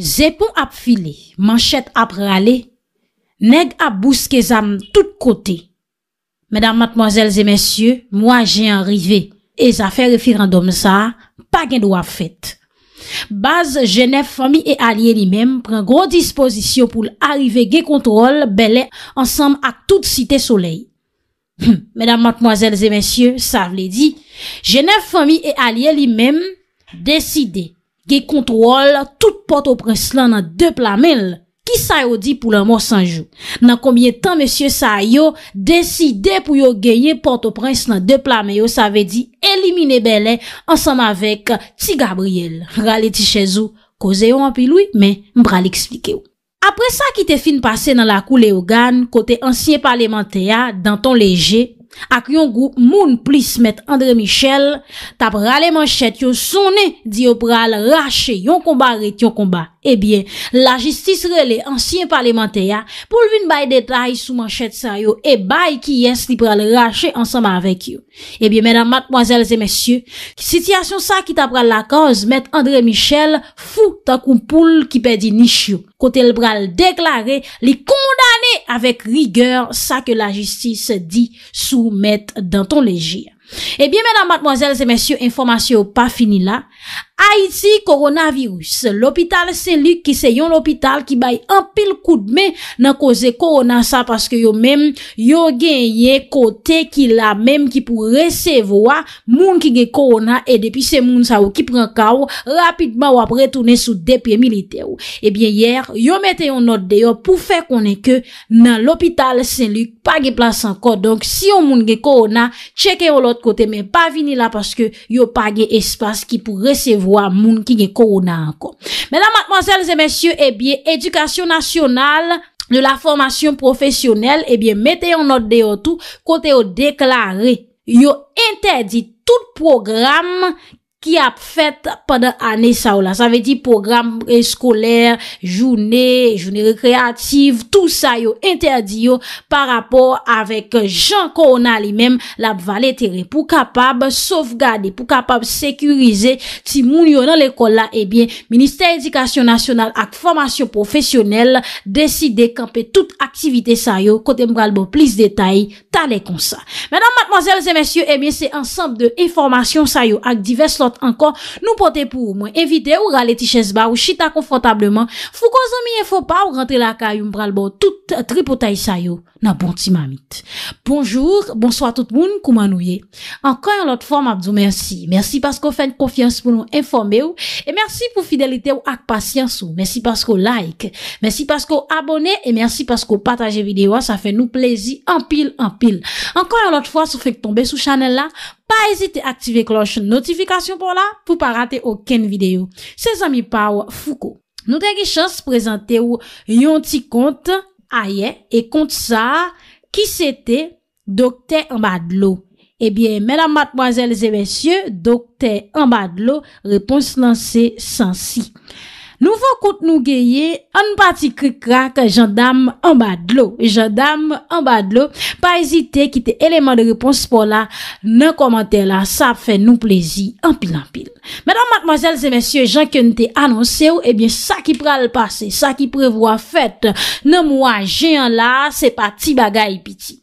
Zepon ap file, manchet ap rale, neg ap bouske zan tout kote. Medan matmoazel zemensye, mwa jen rive, e zafen refirandom za, pa gen do a fete. Baz, jenef, fomi e alye li mem pren gro disposition pou l'arive ge kontrol bele ansam ak tout site solei. Medan matmoazel zemensye, sa vle di, jenef, fomi e alye li mem deside. ge kontrol tout Port-au-Prince lan nan de plamèl. Ki sa yo di pou la mò sanjou? Nan kombye tan mèsyè sa yo, deside pou yo genye Port-au-Prince lan de plamèl yo, sa ve di elimine belè, ansam avèk ti Gabriel. Rale ti Chezou, koze yo an pi louy, men mbra li eksplike yo. Apre sa ki te fin pase nan la koule yo gan, kote ansyen parlemente ya, danton leje, Ak yon goup moun plis met Andre Michel tap rale manchet yo soni di yo pral rache yon komba ret yon komba Ebyen eh la jistis rele ansyen parlemente ya pou lvin bay detay sou manchet sa yo e bay ki yens li pral rache ansama avek yo Ebyen eh menan matmoazelze mesyou kisityasyon sa ki tap rale la kaoz met Andre Michel fou tak oum poul ki pedi nish yo kote el bral deklaré, li kondané avèk rigèr sa ke la jistise di soumèt dan ton lejir. Ebyen, eh mèdame, mademoiselles et messieurs, informasyon pa fini la. Ha iti, koronavirus. L'hôpital Saint-Luc ki se yon l'hôpital ki bay an pil koudme nan koze korona sa paske yo men yo genye kote ki la men ki pou resevo a moun ki ge korona e depi se moun sa ou ki pren ka ou rapidman ou apre toune sou depye milite ou. Ebyen eh yer, yo mette yon not de yo pou fe konen ke nan l'hôpital Saint-Luc pa ge plas anko. Donk si yon moun ge korona, cheke yo l'ot kote men pa vini la paske yo pa ge espas ki pou resevo moun ki ge korona anko. Mè nan, matmanzèl, zè mèsyè, edukasyon nasyonal, de la formasyon profesyonel, eh metè yon not de yon tou, kote yon deklare, yon entèdi tout programme ki ap fèt pandan anè sa ou la. Sa ve di program pre-skolèr, jounè, jounè re-kreativ, tout sa yo interdi yo par rapport avèk jan ko ona li mèm, la bvalè terè. Pou kapab sovgade, pou kapab sekurize, ti moun yo nan lèkòl la, ebyen, eh Ministèr Édikasyon Nasyonal ak Formasyon Profesyonel deside kampe tout aktivite sa yo, kote mbral bo plis detay, tale kon sa. Mènam matmazèl, zè mèsyò, ebyen, se ansamb de informasyon sa yo ak divers lot Ankon nou pote pou mwen evite ou rale ti chesba ou chita konfotableman Fou kwa zon miye fwa pa ou rentre la ka yon mbral bo tout tripotay sayo nan bon ti mamit Bonjour, bonsoit tout moun koumanouye Ankon yon lot fwa mabdou, mersi Mersi paskou fèn kofyans pou nou informe ou E mersi pou fidelite ou ak pasyans ou Mersi paskou like Mersi paskou abone E mersi paskou pataje videwa Sa fè nou plezi anpil anpil Ankon yon lot fwa sou fèk tombe sou chanel la Pa ezite aktive kloche notifikasyon pou la pou pa rate oken videyo. Se zami pa wou foukou. Nou gen ki chans prezante ou yon ti kont aye e kont sa ki sete Dr. Amadlo. Ebyen, menam matboazel ze bensye, Dr. Amadlo repons lanse san si. Nouvo kout nou geye, an pati krikra ke jandam an badlo. Jandam an badlo, pa ezite ki te eleman de repons pou la nan komante la, sa fe nou plezi an pil an pil. Medan matmazel zemensye, jankyon te anonse ou, ebyen eh sa ki pral pase, sa ki prevo a fete, nan mwa jen la, se pati bagay piti.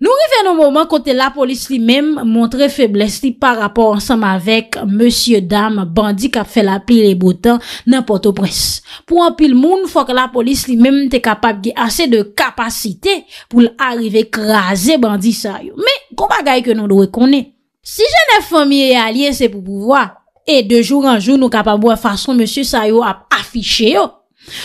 Nou reven nou mouman kote la polis li mem montre febles li par rapport ansam avek monsie dam bandi kap fe la pil e boutan nan pote pres. Po an pil moun, fwa ke la polis li mem te kapap ge ase de kapasite pou l'arive kraser bandi sa yo. Me, koma gaye ke nou dwe kone? Si jenef fami e alye se pou pouwa e de joun an joun nou kapap boye fason monsie sa yo ap afiche yo.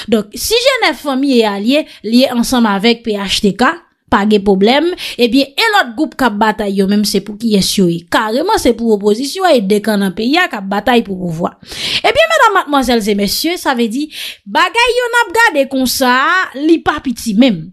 Donk, si jenef fami e alye liye ansam avek PHTK Page problem, e eh bie elot goup kap batay yo menm se pou ki yesyo e. Kareman se pou opozisyon e dekan an pe ya kap batay pou pou vwa. E eh bie mèdam matman zèl zè mèsyon, sa ve di, bagay yo nap gade konsa li papiti menm.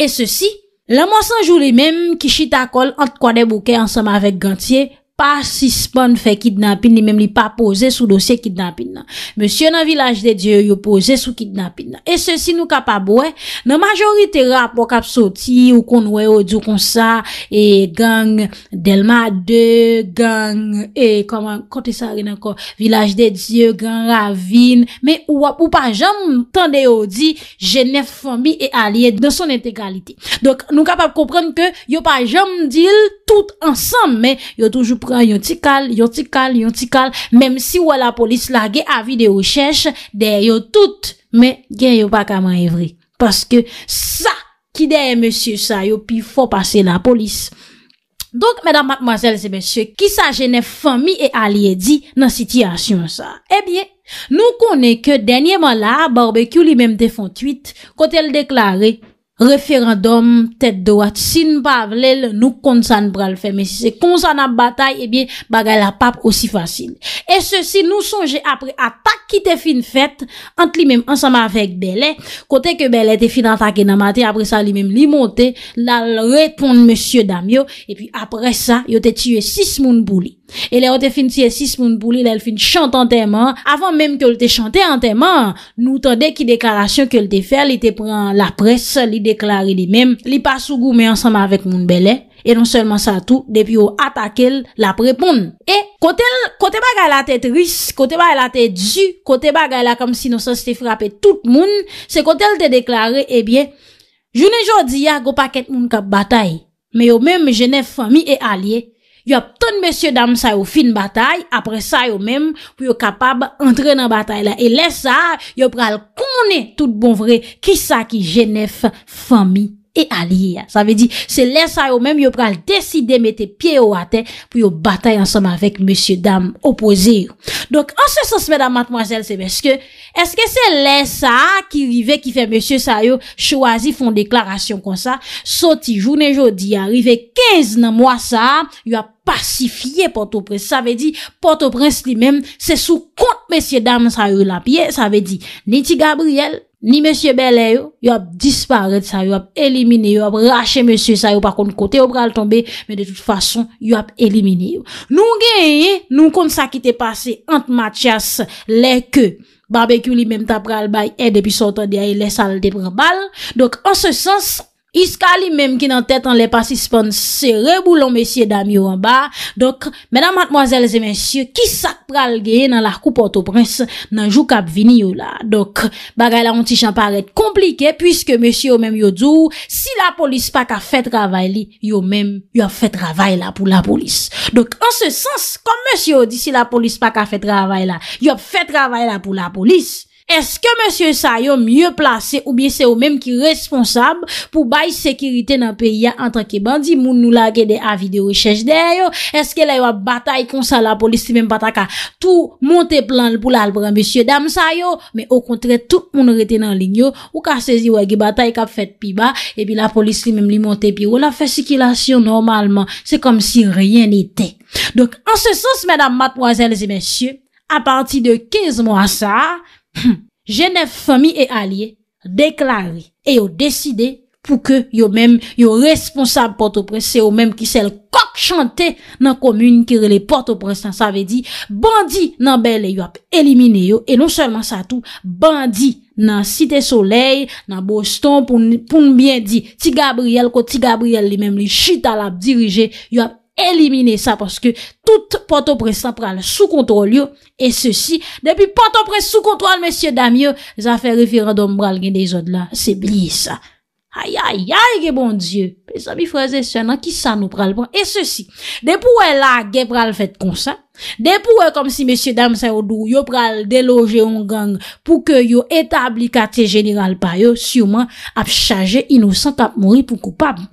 E se si, la monsan jou li menm ki chita kol ant kwa de bouke ansama vek gantye. pa sispon fe kidnapin, li mem li pa pose sou dosye kidnapin nan. Monsi yo nan Vilaj de Diyo, yo pose sou kidnapin nan. E se si nou kapab wè, nan majori tera pou kap soti ou kon wè ou djou kon sa e gang, delma de gang, e kante sa re nan kon, Vilaj de Diyo, gang ravine, me ou pa jom tande yo di jenef, fomi e aliet nan son entegalite. Donk nou kapab koprem ke yo pa jom dil tout ansan, men yo toujou pou Yon ti kal, yon ti kal, yon ti kal Mem si wè la polis la ge avide ou chèche Deye yo tout Men gen yo pa kaman evri Paske sa ki deye monsye sa yo Pi fò pase la polis Donk mèdam mèdame mòsel zè mèsyè Ki sa jene fami e aliedi nan sityasyon sa Ebyen eh nou konè ke denye man la Barbe kyou li mem defontuit Kote l deklare Referandom, tèt doat, sin pa vlel nou konsan pral fè, men si se konsan ap batay, ebyen baga la pap osi fasyn. E se si nou sonje apre atakite fin fèt, ant li men ansama avèk belè, kote ke belè te fin atake nan matè, apre sa li men li montè, lal repon monsye dam yo, e pi apre sa yo te tiywe 6 moun pou li. E le ou te fin tiye 6 moun pou li, le fin chante anterman, avan menm ke ou li te chante anterman, nou ton dek ki deklarasyon ke ou li te fer, li te pren la pres, li deklari li menm, li pa sou gou me ansam avèk moun belè, e non selman sa tout, depi ou atakel la prep moun. E kote ba gaya la te tris, kote ba gaya la te du, kote ba gaya la kom si nosa se te frape tout moun, se kote la te deklari, e eh bie, jounen jodi ya go paket moun kap batay, me yo menm jenef fami e alye. Yo ap ton mesye dam sa yo fin batay, apre sa yo mem pou yo kapab entre nan batay la. E lesa, yo pral kounen tout bon vre, ki sa ki jenef fami. E a liye ya. Sa ve di se lè sa yo mèm yo pral deside mette pye yo ate pou yo batay ansèm avèk mèsyè dam opoze yo. Donk ansè sens mèdam matmwazèl se mèskè. Eske se lè sa ki rive ki fè mèsyè sa yo chwazi fon deklarasyon kon sa. Soti jounen jodi a rive 15 nan mwa sa yo a pasifiye Port-au-Prince. Sa ve di Port-au-Prince li mèm se sou kont mèsyè dam sa yo la pye. Sa ve di Niti Gabriel. Ni monsie belè yo, yo ap dispare sa, yo ap elimine yo, yo ap rache monsie sa, yo pa kon kote yo pral tombe, men de tout fason, yo ap elimine yo. Nou genye, nou kon sa ki te pase ant Matias, le ke, barbekyou li menm ta pral baye, e depi sotan di aye le salde pral bal, dok an se sens, Iska li menm ki nan tet an le pasispon se reboulon mesye dami yo an ba. Dok, menan matmoazelze mensyo, ki sak pral geye nan la koupoto prins nan jou kap vini yo la. Dok, bagay la onti chan paret komplike, pwiske mesye yo menm yo djou, si la polis pa ka fet ravay li, yo menm yo fet ravay la pou la polis. Dok, an se sens, kon mesye yo di si la polis pa ka fet ravay la, yo fet ravay la pou la polis. Eske monsye sa yo mye plase ou bie se yo menm ki responsab pou bay sekirite nan periya entran ki bandi moun nou la gede avi de rechèche deyo? Eske la yo batay konsa la polis li menm pataka tout monte plan pou la albran monsye dam sa yo? Me o kontre tout moun rete nan linyo ou ka sezi wage batay kap fet pi ba e pi la polis li menm li monte pi ou la fesikilasyon normalman. Se kom si reyen ite. Hmm. Genève, famille et alliés Déclaré et ont décidé Pour que yo même Yo responsable porte-presse C'est yo même qui s'est le coq chanté Dans la commune qui relé porte-presse Ça veut dire bandit Il a éliminé Et non seulement ça tout Bandit dans Cité-Soleil Dans Boston Ti Gabriel Il a éliminé Elimine sa paske tout pote presta pral sou kontrol yo. E se si, depi pote presta sou kontrol, mesye dam yo, zafè referandom pral gen dezod la. Se bli sa. Ayayay, ge bon dieu. Pe sa mi fraze se nan ki sa nou pral pran. E se si, depi pouwe la gen pral fet konsan, depi pouwe kom si mesye dam sa yon dou yo pral deloje yon gang pou ke yo etabli kate geniral pa yo, syouman ap chaje inousant ap mori pou koupabou.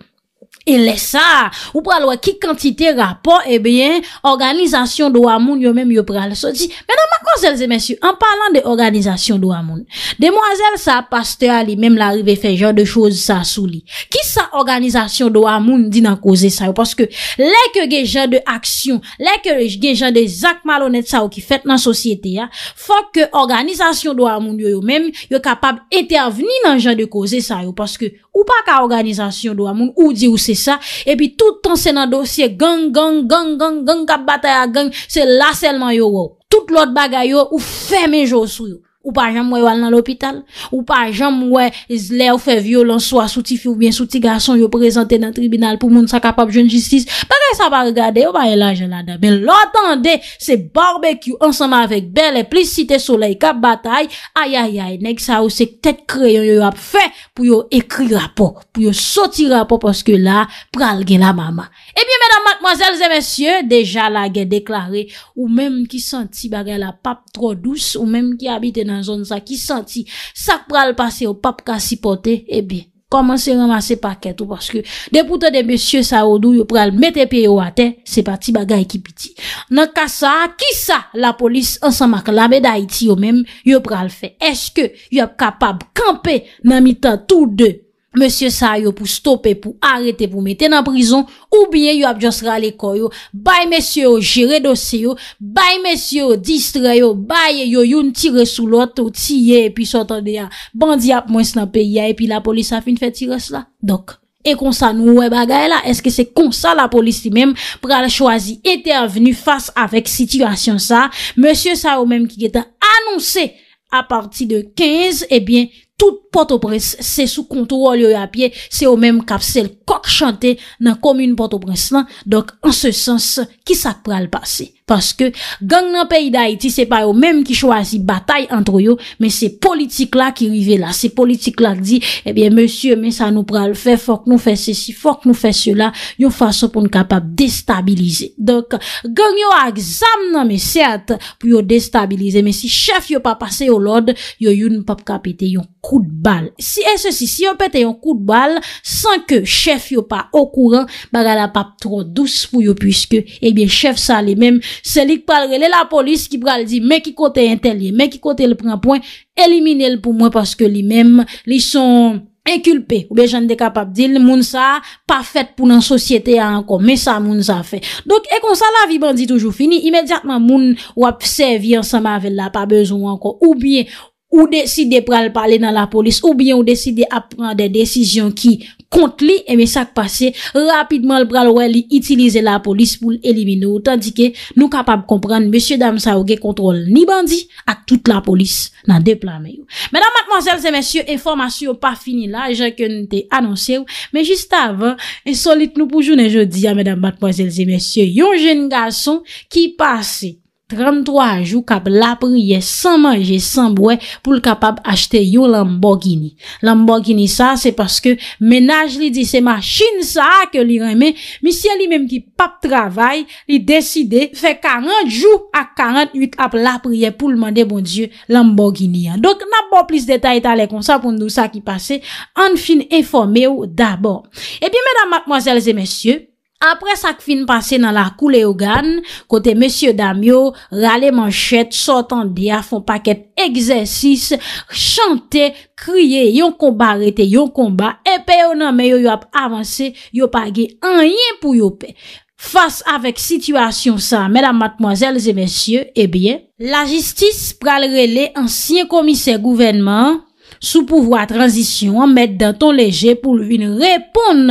e le sa, ou pral wè ki kantite rapor, e eh bè yè organizasyon do amoun yo mèm yo pral so di, mè nan makon zèl zè mèsyou, an palan de organizasyon do amoun, de mwazèl sa paste a li mèm la rive fè jò de chòz sa sou li, ki sa organizasyon do amoun di nan kozè sa yo, paske lèk gen jò de aksyon, lèk gen jò de zak malonèt sa yo ki fèt nan sosyété ya fòk ke organizasyon do amoun yo yo mèm, yo kapab etè aveni nan jò de kozè sa yo, paske ou pa ka organizasyon do amoun, ou di ou se ça. Et puis tout le temps c'est dans dossier gang, gang, gang, gang, gang, bataille gang, c'est là seulement yo. Tout l'autre bagaille yo, ou fermez yo yo. Ou pa jam mwe wal nan l'opital Ou pa jam mwe zle ou fe violon So a souti fi ou bien souti gason Yo prezante nan tribunal pou moun sa kapap joun justice Pa gen sa pa regade Ou pa yon la jen la da Men lo atande se barbe kyou Ansema avek bel e plis site solei Kap batay Ayayay Nek sa ou se ktet kreyon yo ap fe Pou yo ekri rapo Pou yo soti rapo Poske la pral gen la mama Ebi eh menan mademoiselles et messieurs, deja la gen deklare ou menm ki santi bagay la pap tro douce ou menm ki abite nan zon sa ki santi sak pral pase ou pap ka sipote, ebi, eh komanse ramase paket ou paske depoutan de messieurs sa ou dou yop pral mette pe yo ate, se pati bagay ki piti. Nan kasa, ki sa la polis ansan maklame da iti yop menm yop pral fe, eske yop kapab kampe nan mitan tou de? Monsye sa yo pou stopè pou arète pou metè nan prizon Ou biye yo ap jansra le kò yo Baye monsye yo jire dosè yo Baye monsye yo distre yo Baye yo yon tire sou loto Tire e pi sotande ya Bandi ap mwen snape ya E pi la polis a fin fè tire sla Dok E konsa nou we bagay la Eske se konsa la polis li mem Pral choazi etè avenu Fas avèk situasyon sa Monsye sa yo mem ki getè anonsè A parti de 15 Ebyen eh tout Port-au-Bresse se sou kontrol yo apye, se yo menm kapsel kok chante nan komoun Port-au-Bresseman, dok an se sens ki sak pral basi. Paske gang nan peyi da Haiti, se pa yo menm ki chwazi batay antro yo, men se politik la ki rive la. Se politik la ki di, ebyen eh monsye men sa nou pral fe, fok nou fe se si, fok nou fe se la, yo fason pou nou kapap destabilize. Donk, gang yo ak zam nan men cert pou yo destabilize, men si chef yo pa pase yo lord, yo yon pap kapete yon kou de bal. Si e se si, si yo pete yon kou de bal, san ke chef yo pa okouran, baga la pap tro douz pou yo, pwiske, ebyen eh chef sa le menm, Se li k pal rele la polis ki pral di men ki kote entelye, men ki kote l prenpon, elimine l pou mwen paske li men li son inkulpe. Ou be jan de kapap dil, moun sa pa fet pou nan sosyete anko, men sa moun sa fe. Donk e kon sa la vi bandi toujou fini, imediatman moun wap sevi ansama vel la, pa bezon anko. Ou bien ou deside pral pale nan la polis, ou bien ou deside ap pran de desijyon ki... Kont li eme eh sak pase, rapidman l pral wè li itilize la polis pou l elimine ou, tandike nou kapab komprende, M. Dam Saouge kontrol ni bandi ak tout la polis nan deplame ou. M. Dam Saouge, informasyon pa fini la, jè ke nou te anonsye ou, men jist avan, en solit nou poujou nen jodi ya M. Dam Saouge, yon jen gason ki pase. 33 jou kap la priye san manje, san bouè pou l kap ap achte yon Lamborghini. Lamborghini sa, se paske menaj li di se ma chine sa ke li reme, misye li menm ki pap travay, li deside fe 40 jou a 48 ap la priye pou l mande bon diyo Lamborghini. Donk, nan bo plis detay talè kon sa pou nou sa ki pase, an fin informe ou dabor. E eh pi menam, mademoiselles et messieurs, Apre sak fin pase nan la koule yo gan, kote M. Dam yo rale manchet, sotan dia, fon paket egzersis, chante, kriye, yon komba rete, yon komba, epè yo nanme yo yo ap avanse, yo page enyen pou yo pe. Fas avek situasyon sa, mèdam matmozèl zè mèsyè, ebyen, la jistis pral rele ansyen komise gouvenman... sou pouvo a transisyon, an mette dan ton leje pou yon repon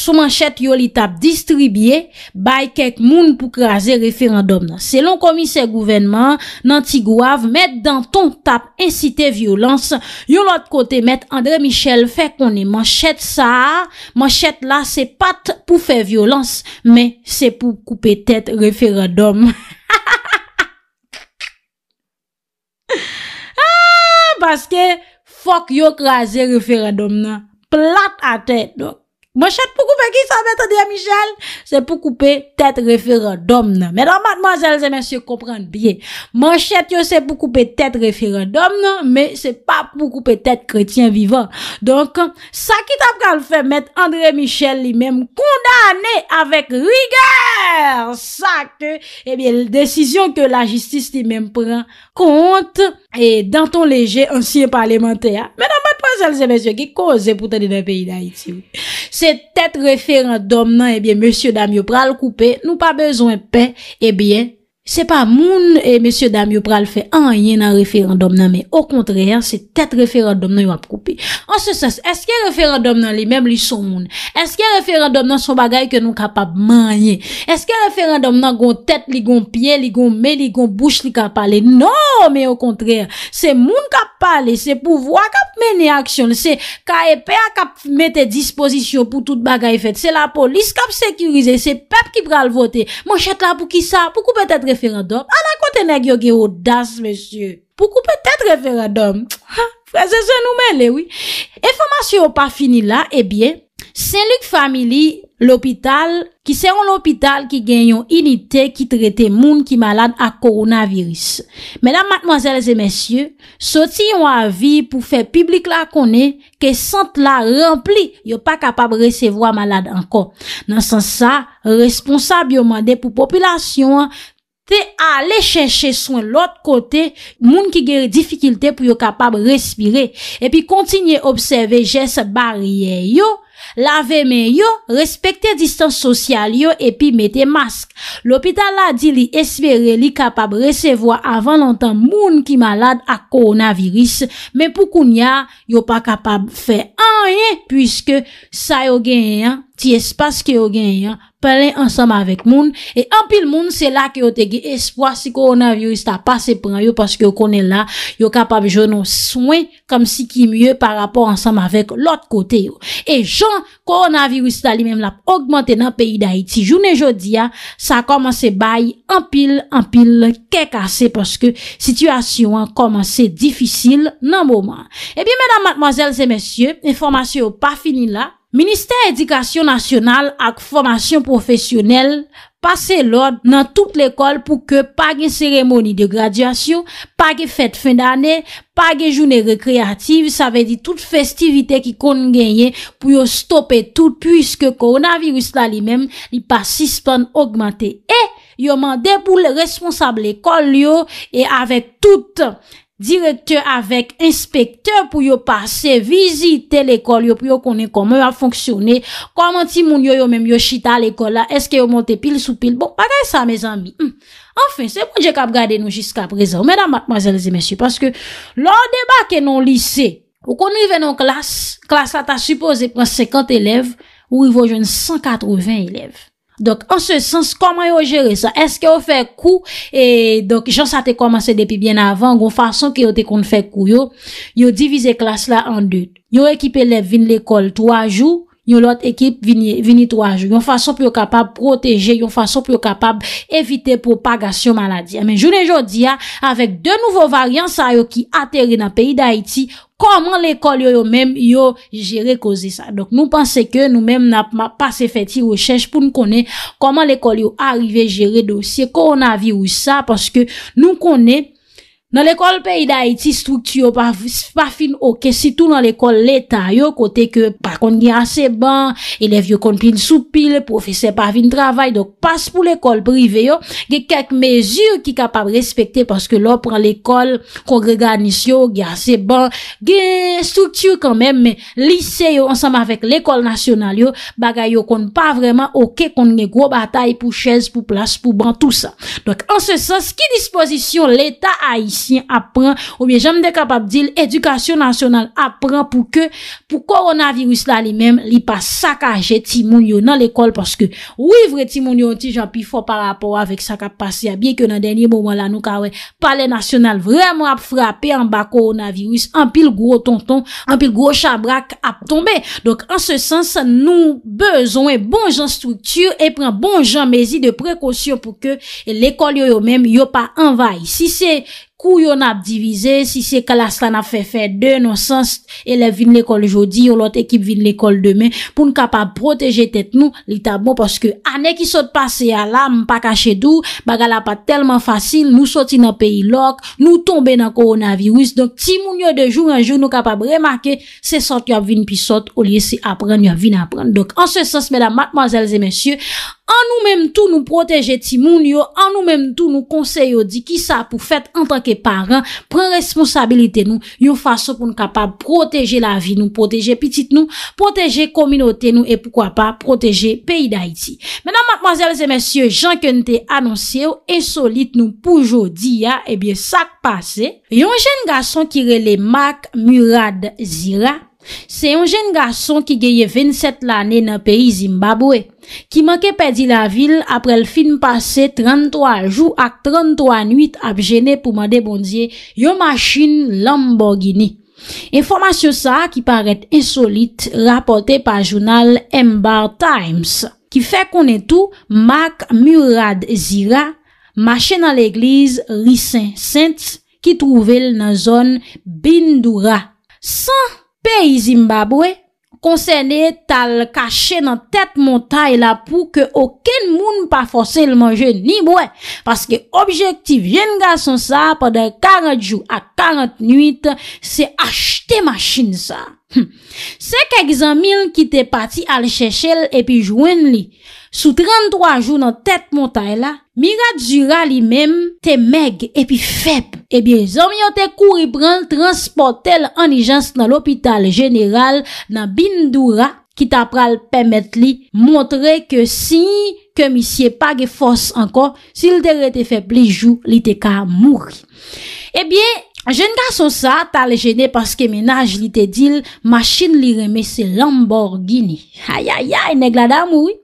sou manchet yon li tap distribye bay kek moun pou kraser referandom nan. Se lon komise gouvernement nan Tigouav mette dan ton tap incite violans, yon lot kote mette André Michel fek koni manchet sa, manchet la se pat pou fe violans, men se pou koupe tet referandom. Baske, ah, Fok yo kraze referadom nan. Plat a tèd. Mwen chèd pou koupe ki sa mè tèd ya Michel? Se pou koupe tèd referadom nan. Mè nan madman zèl zè mè syè kompran biye. Mwen chèd yo se pou koupe tèd referadom nan. Mè se pa pou koupe tèd kretien vivant. Donk sa ki ta pran fè mèt André Michel li mèm kondanè avèk rigè. Sakt, ebyen, eh l'decisyon ke la jistis li menm pran kont, e, danton leje, ansye parlemente, a, menan mwen pan zel zel zye, ki koze pou tani nan peyi da iti, wou. Se tet referan dom nan, eh ebyen, monsye Damyo pral koupe, nou pa bezon pen, eh ebyen, Se pa moun e mesye dam yo pral fe Anye nan referandom nan Me o kontreer se tet referandom nan yo ap koupi An se sens, eske referandom nan li Mem li son moun Eske referandom nan son bagay ke nou kapap manye Eske referandom nan gon tet li Gon pie li, gon me li, gon bouche li Kapale, non, me o kontreer Se moun kapale, se pouvo Kap mene aksyon, se ka epè Kap mette disposisyon Pou tout bagay fet, se la polis Kap sekurize, se pep ki pral vote Mon chet la pou ki sa, poukou petet referandom Anakonte neg yo ge odas, mesye. Poukou petet referadom? Prese se nou men le, oui. Eformasyon pa fini la, ebyen, eh Saint-Luc Family, l'hôpital, ki seron l'hôpital ki genyon inite ki trete moun ki malade a koronaviris. Menam matmazèles e mesye, soti yon avi pou fe publik la konen ke sent la rempli. Yo pa kapab resevo a malade anko. Nan sens sa, responsab yo mande pou populasyon te ale chèche soan lòt kote moun ki gère difikilte pou yo kapab respire, epi kontinye observe jès barye yo, lave men yo, respekte distans sosyal yo, epi mette mask. L'opital la di li espere li kapab resevo avan lantan moun ki malade a koronavirus, men pou koun ya yo pa kapab fè anye, pwiske sa yo genyen, ti espase ki yo genyen, Palen ansam avek moun E anpil moun se la ki yo tege espwa si koronavirus ta pase pran yo Paske yo konen la yo kapab jo nou swen Kam si ki mye par rapor ansam avek lot kote yo E joun koronavirus ta li menm la pou augmente nan peyi da iti Jounen jodi ya sa komanse bayi anpil anpil kekase Paske situasyon komanse difisil nan mouman E eh bi menan matmazel se mesye Informasyon pa fini la Ministèr Edikasyon Nasyonal ak Formasyon Profesyonel pase lòd nan tout l'ekol pou ke pa gen seremoni de gradyasyon, pa gen fèt fèn danè, pa gen jounè rekreativ, sa ve di tout festivite ki kon genye pou yo stopè tout pwiske koronavirus la li mèm li pa sispon augmante. E yo mandè pou le responsable l'ekol yo e avèk tout. Direkteur avek, inspekteur pou yo pase, vizite l'ekol, yo pou yo konen kome a fonksyonne, koman ti moun yo yo menm yo chita l'ekol la, eske yo monte pil sou pil. Bon, bagay sa, me zanmi. Anfen, hmm. se bon je kap gade nou jiska prezon, mena matmazelze mesyu, paske lor debake non lise, ou koni venon klas, klas la ta supose pon 50 elev, ou yon 180 elev. Donk, an se sens koman yo jere sa? Eske yo fe kou? E, donk, jan sa te komanse depi bien avan. Gon fason ki yo te kon fe kou yo. Yo divize klas la an dut. Yo ekipe lev vin l'ekol 3 jou. yon lot ekip vinit wajou, yon fason pou yo kapab proteje, yon fason pou yo kapab evite propagasyon maladi. Amen, jounen joudi ya, avek de nouvo varyans a yo ki atere na peyi da Haiti, koman l'ekol yo yo men yo jere kozi sa. Donk nou panse ke nou men nan pa se feti rechèj pou nou konen koman l'ekol yo arrive jere dosye koronavi ou sa, paske nou konen... nan l'ekol pe yi da iti strukti yo pa fin oke sitou nan l'ekol l'eta yo kote ke pa kon gye ase ban, elev yo kon pin soupil, profese pa fin travay dok pas pou l'ekol prive yo ge kek mezur ki kapab respekte paske lor pran l'ekol kongreganis yo, gye ase ban ge strukti yo kanmen lise yo ansam avèk l'ekol nasyonal yo baga yo kon pa vreman oke kon gye gro batay pou chèz pou plas pou ban tout sa. Dok an se sens ki dispozisyon l'eta ayi si ap pran, ou mi jem de kap ap dil edukasyon nasyonal ap pran pou ke pou koronavirus la li mem li pa sakaje ti moun yo nan l'ekol paske wivre ti moun yo ti jan pi fò par rapport avèk sa kap paske ya bie ke nan denye mouman la nou ka wè pale nasyonal vreman ap frape an ba koronavirus, an pil gro tonton, an pil gro chabrak ap tombe, donk an se sens nou bezon e bon jan struktur e pren bon jan mezi de prekosyon pou ke l'ekol yo yo mem yo pa envay, si se Kou yon ap divize, si se kalas lan ap fe fe de, nou sens, elef vin l'ekol jodi, yon lot ekip vin l'ekol demen, pou nou kapab proteje tet nou, lita bon, paske ane ki sot pase ya la, mpa kache dou, bagala pa telman fasil, nou soti nan peyi lok, nou tombe nan koronavirus, donk ti moun yo de joun, anjoun nou kapab remarke, se sot yo vin pi sot, ou liye se apren, yo vin apren. Donk anse sens, mèdam, matmanzèlzè, mèsyè, An nou menm tou nou proteje ti moun yo, an nou menm tou nou konseyo di ki sa pou fet an tanke paran, pren responsabilite nou, yon fason pou nou kapab proteje la vi nou, proteje pitit nou, proteje kominote nou, e poukwa pa, proteje peyi da iti. Menan matmazel zemesye, jan ke nte anonsye yo, esolit nou poujou di ya, ebyen sak pase, yon jen gason ki rele Mak Murad Zira, Se yon jen gason ki geye 27 lane na peyi Zimbabwe, ki man ke pedi la vil apre l film pase 33 jou ak 33 nuit ap jene pou man debondye yon machin Lamborghini. Enformasyon sa ki parete insolite rapote pa jounal M-Bar Times, ki fe konen tou Mark Murad Zira, machin na l eglize Rissin Saint, ki trouvel nan zon Bendoura. San! Peri Zimbabwe, konsenye tal kache nan tet montay la pou ke oken moun pa fosel manje ni mwen, paske objektif jen ga son sa pwede 40 jou a 40 nwit se achte maschine sa. Hm. Sek egzan mil ki te pati al Chechel epi Jwenli, Sou 33 jou nan tèt montay la, miradjura li mem te meg epi eh feb. Ebyen, zom yo te kou ripran transporte l anijans nan l opital general nan bindoura ki tap pral pemet li montre ke si ke mi sye pa ge fos anko si l te rete feb li jou li te ka mouri. Ebyen, jenka sou sa tal jene paske menaj li te dil machin li remese Lamborghini. Ayayay, negla da mouri.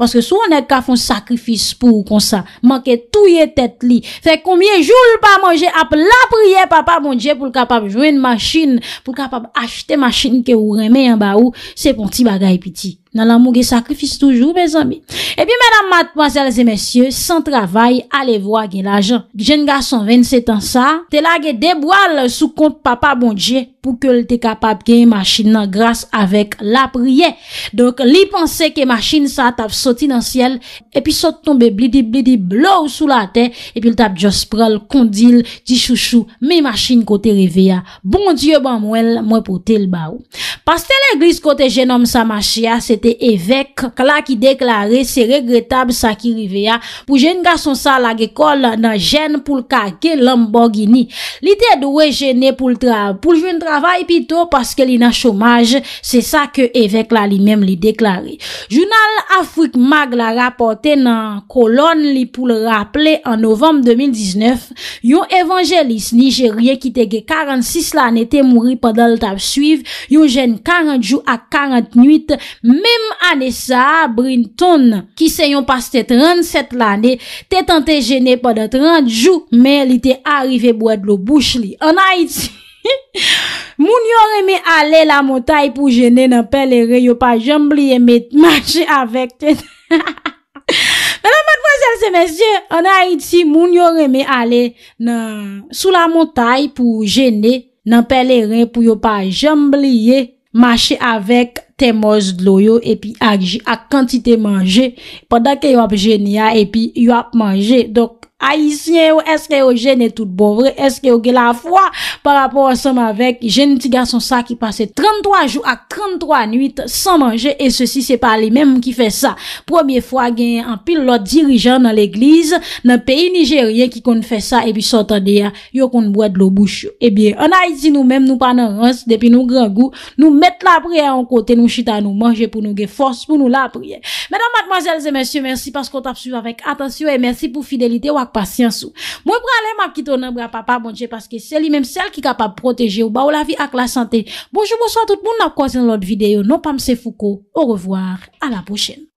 Paske sou anèk ka foun sakrifis pou konsa. Mankè touye tèt li. Fèk koumye joul pa manje ap la priye. Pa pa manje pou l'kapap jwèn masjin. Pou l'kapap achte masjin ke ou remè yon ba ou. Se pon ti bagay piti. nan la mou ge sakrifis toujou, bezan mi. E pi menam mat, mwazel zemesye, san travay, ale vwa gen la jan. Gen ga 127 ansa, te la ge debwal sou kont papa bondje pou ke l te kapab gen machin nan gras avèk la priye. Donk, li panse ke machin sa tap soti nan siel, e pi sot tombe blidi blidi blou sou la ten, e pi l tap josprol, kondil, di chouchou, mi machin kote rive ya. Ah. Bondje bon, ban mwen, mwen pote l ba ou. Pastel e glis kote gen om sa machi ya, ah, se te evek la ki deklare se regretab sa ki rive ya pou jen gason sa la ge kol nan jen pou l kage lambogini li te dwe jene pou l trab pou l vun trabay pito paske li na chomaj se sa ke evek la li mem li deklare jounal Afrik Mag la rapote nan kolon li pou l rapple an novem 2019 yon evanjelis nigerie ki te ge 46 la ne te mouri padal tab suiv yon jen 40 jou a 48 me Mèm anè sa, Brinton, ki se yon pas te 37 lanè, te tante jenè pa de 30 jou, mè li te arrive bouèd lo bouch li. An a iti, moun yon remè ale la motay pou jenè nan pelerè, yo pa jambliye mè t'machè avèk. Mèm an a iti, moun yon remè ale la motay pou jenè nan pelerè, yo pa jambliye mè t'machè avèk. mashè avèk temoz loyo epi akji ak kantite manje padakè yo ap jenya epi yo ap manje. Dok Ayisyen yo, eske yo jene tout bovre, eske yo ge la fwa Par rapport ansem avek, jene tiga son sa ki pase 33 jou a 33 nwit san manje E se si se pa li menm ki fe sa Premier fwa genye an pil lo dirijan nan l'eglize Nan peyi nijeryen ki kon fe sa e pi sotade ya Yo kon bwa dlo bouch E eh biye, anayisi nou menm nou pa nan rance Depi nou grangou, nou met la priye an kote Nou chita nou manje pou nou ge force pou nou la priye Menan mademoiselles et messieurs, merci parce qu'on t'absuive avec attention Et merci pour fidélité, wak pasyansou. Mwen pralèm ap kitonan mwen ap apabonje, paske seli menm sel ki kapab proteje ou bon ba ou la vi ak la sante. Bonjou mwen swan tout moun ap kwa zin lout videyo. Non pam se fouko. Ou revoar. A la pochene.